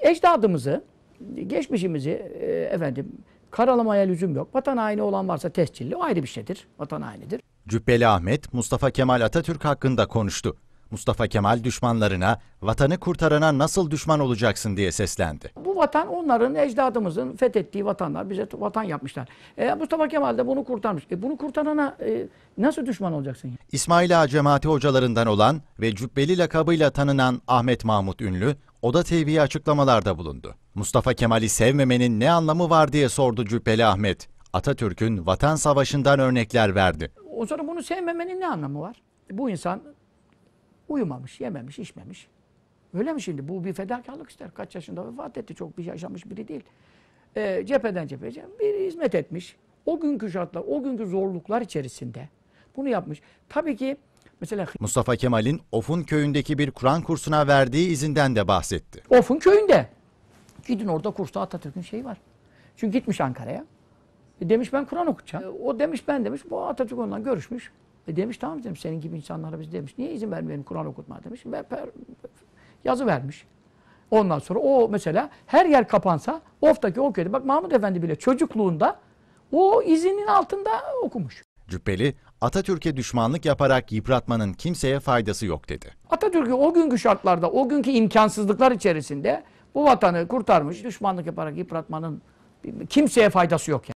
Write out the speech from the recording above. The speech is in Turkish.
ecdadımızı, geçmişimizi e, efendim karalamaya lüzum yok. Vatan haini olan varsa tescilli o ayrı bir şeydir. Vatan hainidir. Cübbeli Ahmet Mustafa Kemal Atatürk hakkında konuştu. Mustafa Kemal düşmanlarına vatanı kurtarana nasıl düşman olacaksın diye seslendi. Bu vatan onların ecdadımızın fethettiği vatanlar bize vatan yapmışlar. E, Mustafa Kemal de bunu kurtarmış. E, bunu kurtarana e, nasıl düşman olacaksın? İsmail Ağa cemaati hocalarından olan ve cübbeli lakabıyla tanınan Ahmet Mahmut Ünlü Oda TV'ye açıklamalarda bulundu. Mustafa Kemal'i sevmemenin ne anlamı var diye sordu Cübbeli Ahmet. Atatürk'ün vatan savaşından örnekler verdi. O zaman bunu sevmemenin ne anlamı var? Bu insan uyumamış, yememiş, içmemiş. Öyle mi şimdi? Bu bir fedakarlık ister. Kaç yaşında vefat etti. Çok bir yaşamış biri değil. E, cepheden cepheye bir hizmet etmiş. O günkü şartlar, o günkü zorluklar içerisinde bunu yapmış. Tabii ki Mesela Mustafa Kemal'in Of'un köyündeki bir Kur'an kursuna verdiği izinden de bahsetti. Of'un köyünde. Gidin orada kursta Atatürk'ün şeyi var. Çünkü gitmiş Ankara'ya. E demiş ben Kur'an okutacağım. E, o demiş ben demiş. Bu Atatürk onunla görüşmüş. E demiş tamam demiş senin gibi insanlara biz demiş. Niye izin vermeyelim Kur'an okutma demiş. Ben, per, yazı vermiş. Ondan sonra o mesela her yer kapansa Of'taki o köyde. Bak Mahmut Efendi bile çocukluğunda o izinin altında okumuş. Cübbeli, Atatürk'e düşmanlık yaparak yıpratmanın kimseye faydası yok dedi. Atatürk'ü o günkü şartlarda, o günkü imkansızlıklar içerisinde bu vatanı kurtarmış, düşmanlık yaparak yıpratmanın kimseye faydası yok yani.